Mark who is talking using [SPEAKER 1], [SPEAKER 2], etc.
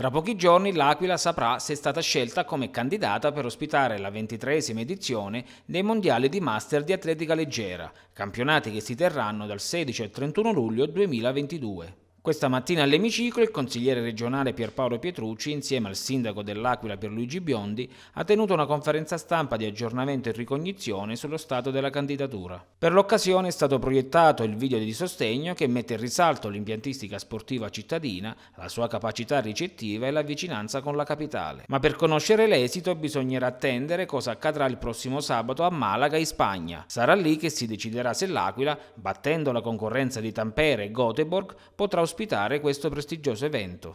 [SPEAKER 1] Tra pochi giorni l'Aquila saprà se è stata scelta come candidata per ospitare la ventitreesima edizione dei Mondiali di Master di Atletica Leggera, campionati che si terranno dal 16 al 31 luglio 2022. Questa mattina all'emiciclo il consigliere regionale Pierpaolo Pietrucci, insieme al sindaco dell'Aquila Pierluigi Biondi, ha tenuto una conferenza stampa di aggiornamento e ricognizione sullo stato della candidatura. Per l'occasione è stato proiettato il video di sostegno che mette in risalto l'impiantistica sportiva cittadina, la sua capacità ricettiva e la vicinanza con la capitale. Ma per conoscere l'esito bisognerà attendere cosa accadrà il prossimo sabato a Malaga in Spagna. Sarà lì che si deciderà se l'Aquila, battendo la concorrenza di Tampere e Göteborg, potrà ospitare questo prestigioso evento.